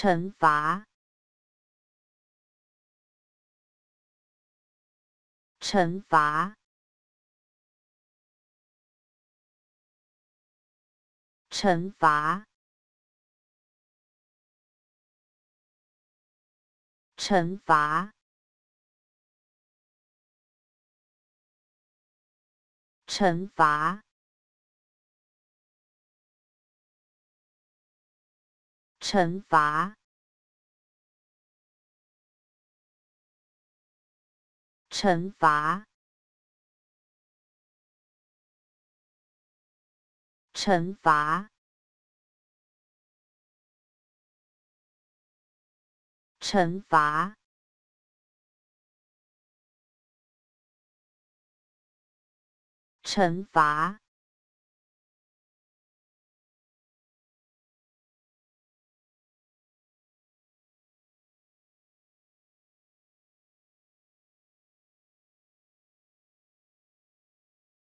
惩罚，惩罚，惩罚，惩罚，惩罚。惩罚，惩罚，惩罚，惩罚，惩罚。